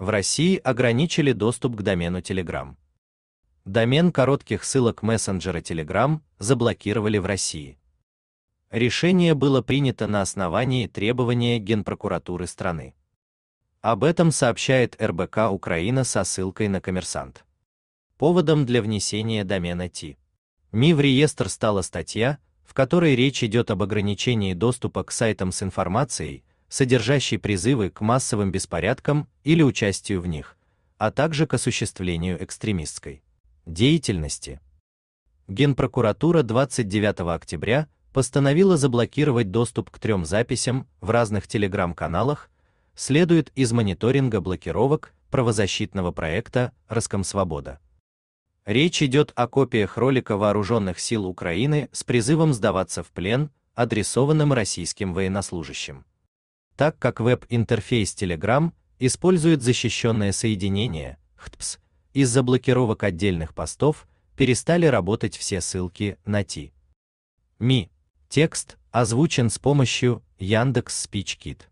в России ограничили доступ к домену Telegram. Домен коротких ссылок мессенджера Telegram заблокировали в России. Решение было принято на основании требования Генпрокуратуры страны. Об этом сообщает РБК Украина со ссылкой на коммерсант. Поводом для внесения домена Ти. МИ в реестр стала статья, в которой речь идет об ограничении доступа к сайтам с информацией, содержащий призывы к массовым беспорядкам или участию в них, а также к осуществлению экстремистской деятельности. Генпрокуратура 29 октября постановила заблокировать доступ к трем записям в разных телеграм-каналах, следует из мониторинга блокировок правозащитного проекта «Роскомсвобода». Речь идет о копиях ролика вооруженных сил Украины с призывом сдаваться в плен, адресованным российским военнослужащим так как веб-интерфейс Telegram использует защищенное соединение HTTPS. Из-за блокировок отдельных постов перестали работать все ссылки на Ти. Ми. Текст озвучен с помощью Яндекс Speechkit.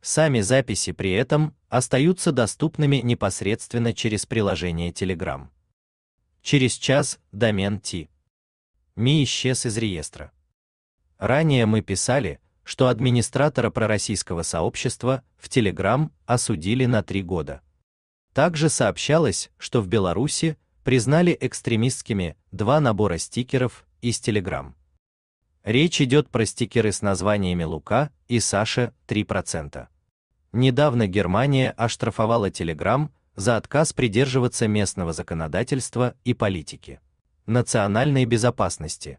Сами записи при этом остаются доступными непосредственно через приложение Telegram. Через час домен Ти. Ми исчез из реестра. Ранее мы писали, что администратора пророссийского сообщества в Telegram осудили на три года. Также сообщалось, что в Беларуси признали экстремистскими два набора стикеров из Telegram. Речь идет про стикеры с названиями Лука и Саша 3%. Недавно Германия оштрафовала Telegram за отказ придерживаться местного законодательства и политики национальной безопасности,